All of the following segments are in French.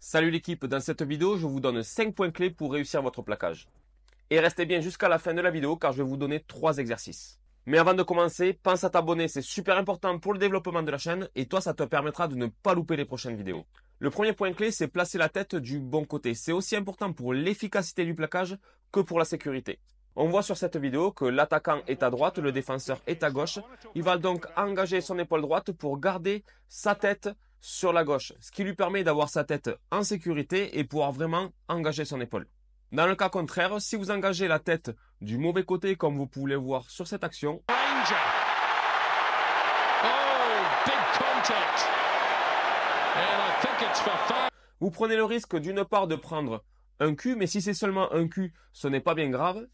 Salut l'équipe, dans cette vidéo je vous donne 5 points clés pour réussir votre plaquage. Et restez bien jusqu'à la fin de la vidéo car je vais vous donner 3 exercices. Mais avant de commencer, pense à t'abonner, c'est super important pour le développement de la chaîne et toi ça te permettra de ne pas louper les prochaines vidéos. Le premier point clé c'est placer la tête du bon côté. C'est aussi important pour l'efficacité du plaquage que pour la sécurité. On voit sur cette vidéo que l'attaquant est à droite, le défenseur est à gauche. Il va donc engager son épaule droite pour garder sa tête sur la gauche, ce qui lui permet d'avoir sa tête en sécurité et pouvoir vraiment engager son épaule. Dans le cas contraire, si vous engagez la tête du mauvais côté comme vous pouvez le voir sur cette action, oh, vous prenez le risque d'une part de prendre un cul, mais si c'est seulement un cul, ce n'est pas bien grave,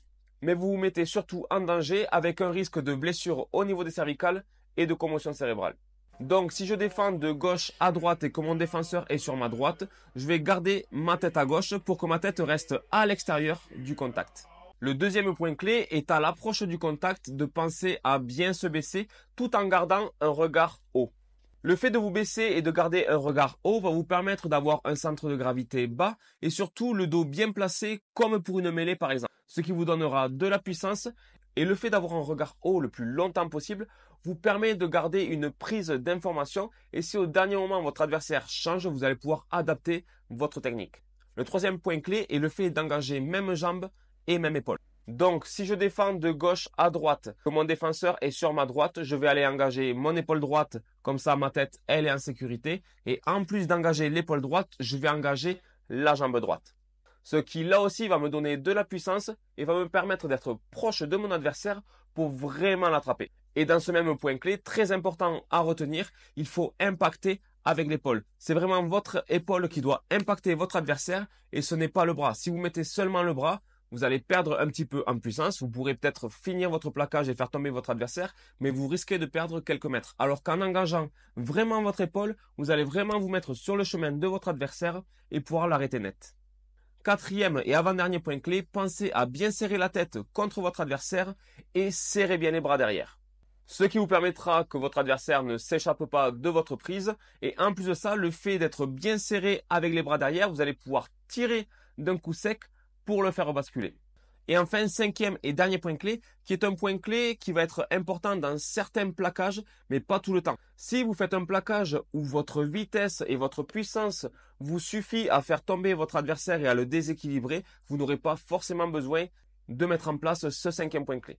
mais vous vous mettez surtout en danger avec un risque de blessure au niveau des cervicales et de commotion cérébrale. Donc si je défends de gauche à droite et que mon défenseur est sur ma droite, je vais garder ma tête à gauche pour que ma tête reste à l'extérieur du contact. Le deuxième point clé est à l'approche du contact de penser à bien se baisser tout en gardant un regard haut. Le fait de vous baisser et de garder un regard haut va vous permettre d'avoir un centre de gravité bas et surtout le dos bien placé comme pour une mêlée par exemple, ce qui vous donnera de la puissance et le fait d'avoir un regard haut le plus longtemps possible vous permet de garder une prise d'information et si au dernier moment votre adversaire change, vous allez pouvoir adapter votre technique. Le troisième point clé est le fait d'engager même jambe et même épaule. Donc si je défends de gauche à droite, que mon défenseur est sur ma droite, je vais aller engager mon épaule droite, comme ça ma tête elle est en sécurité, et en plus d'engager l'épaule droite, je vais engager la jambe droite ce qui là aussi va me donner de la puissance et va me permettre d'être proche de mon adversaire pour vraiment l'attraper. Et dans ce même point clé, très important à retenir, il faut impacter avec l'épaule. C'est vraiment votre épaule qui doit impacter votre adversaire et ce n'est pas le bras. Si vous mettez seulement le bras, vous allez perdre un petit peu en puissance, vous pourrez peut-être finir votre plaquage et faire tomber votre adversaire, mais vous risquez de perdre quelques mètres. Alors qu'en engageant vraiment votre épaule, vous allez vraiment vous mettre sur le chemin de votre adversaire et pouvoir l'arrêter net. Quatrième et avant-dernier point clé, pensez à bien serrer la tête contre votre adversaire et serrez bien les bras derrière. Ce qui vous permettra que votre adversaire ne s'échappe pas de votre prise. Et en plus de ça, le fait d'être bien serré avec les bras derrière, vous allez pouvoir tirer d'un coup sec pour le faire basculer. Et enfin, cinquième et dernier point clé, qui est un point clé qui va être important dans certains plaquages, mais pas tout le temps. Si vous faites un plaquage où votre vitesse et votre puissance vous suffit à faire tomber votre adversaire et à le déséquilibrer, vous n'aurez pas forcément besoin de mettre en place ce cinquième point clé.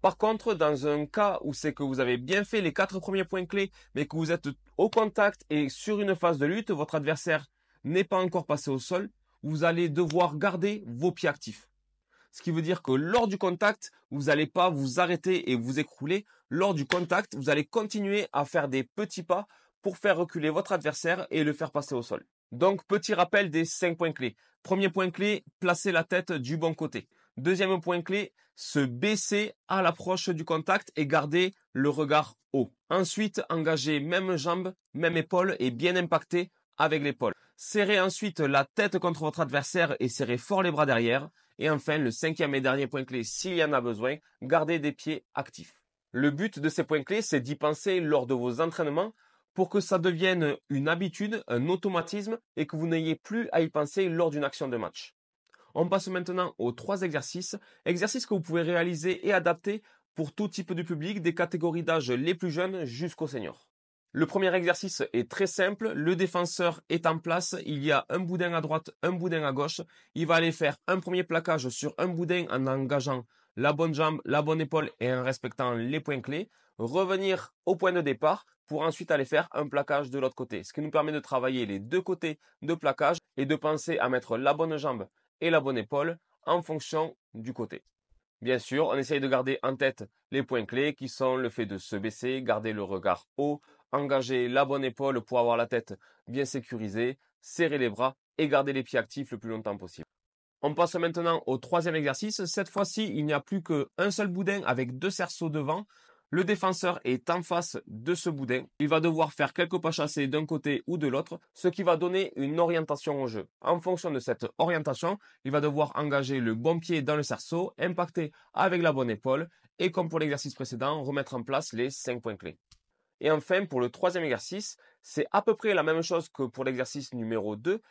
Par contre, dans un cas où c'est que vous avez bien fait les quatre premiers points clés, mais que vous êtes au contact et sur une phase de lutte, votre adversaire n'est pas encore passé au sol, vous allez devoir garder vos pieds actifs ce qui veut dire que lors du contact, vous n'allez pas vous arrêter et vous écrouler. Lors du contact, vous allez continuer à faire des petits pas pour faire reculer votre adversaire et le faire passer au sol. Donc, petit rappel des 5 points clés. Premier point clé, placer la tête du bon côté. Deuxième point clé, se baisser à l'approche du contact et garder le regard haut. Ensuite, engager même jambe, même épaule et bien impacter avec l'épaule. Serrez ensuite la tête contre votre adversaire et serrez fort les bras derrière. Et enfin, le cinquième et dernier point clé, s'il y en a besoin, garder des pieds actifs. Le but de ces points clés, c'est d'y penser lors de vos entraînements pour que ça devienne une habitude, un automatisme et que vous n'ayez plus à y penser lors d'une action de match. On passe maintenant aux trois exercices, exercices que vous pouvez réaliser et adapter pour tout type de public, des catégories d'âge les plus jeunes jusqu'aux seniors. Le premier exercice est très simple. Le défenseur est en place. Il y a un boudin à droite, un boudin à gauche. Il va aller faire un premier plaquage sur un boudin en engageant la bonne jambe, la bonne épaule et en respectant les points clés. Revenir au point de départ pour ensuite aller faire un plaquage de l'autre côté. Ce qui nous permet de travailler les deux côtés de plaquage et de penser à mettre la bonne jambe et la bonne épaule en fonction du côté. Bien sûr, on essaye de garder en tête les points clés qui sont le fait de se baisser, garder le regard haut, engager la bonne épaule pour avoir la tête bien sécurisée, serrer les bras et garder les pieds actifs le plus longtemps possible. On passe maintenant au troisième exercice. Cette fois-ci, il n'y a plus qu'un seul boudin avec deux cerceaux devant. Le défenseur est en face de ce boudin. Il va devoir faire quelques pas chassés d'un côté ou de l'autre, ce qui va donner une orientation au jeu. En fonction de cette orientation, il va devoir engager le bon pied dans le cerceau, impacter avec la bonne épaule et comme pour l'exercice précédent, remettre en place les 5 points clés. Et enfin, pour le troisième exercice, c'est à peu près la même chose que pour l'exercice numéro 2,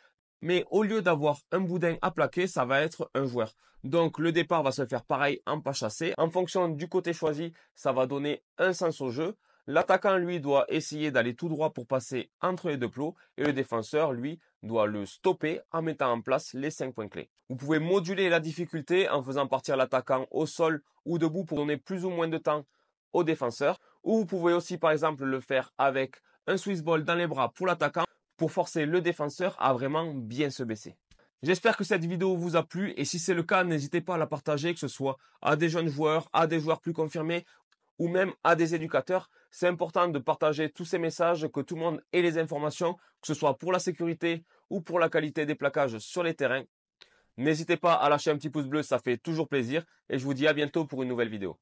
mais au lieu d'avoir un boudin à plaquer, ça va être un joueur. Donc le départ va se faire pareil en pas chassé. En fonction du côté choisi, ça va donner un sens au jeu. L'attaquant, lui, doit essayer d'aller tout droit pour passer entre les deux plots et le défenseur, lui, doit le stopper en mettant en place les cinq points clés. Vous pouvez moduler la difficulté en faisant partir l'attaquant au sol ou debout pour donner plus ou moins de temps au défenseur. Ou vous pouvez aussi, par exemple, le faire avec un Swiss ball dans les bras pour l'attaquant pour forcer le défenseur à vraiment bien se baisser. J'espère que cette vidéo vous a plu et si c'est le cas, n'hésitez pas à la partager, que ce soit à des jeunes joueurs, à des joueurs plus confirmés ou même à des éducateurs. C'est important de partager tous ces messages, que tout le monde ait les informations, que ce soit pour la sécurité ou pour la qualité des plaquages sur les terrains. N'hésitez pas à lâcher un petit pouce bleu, ça fait toujours plaisir et je vous dis à bientôt pour une nouvelle vidéo.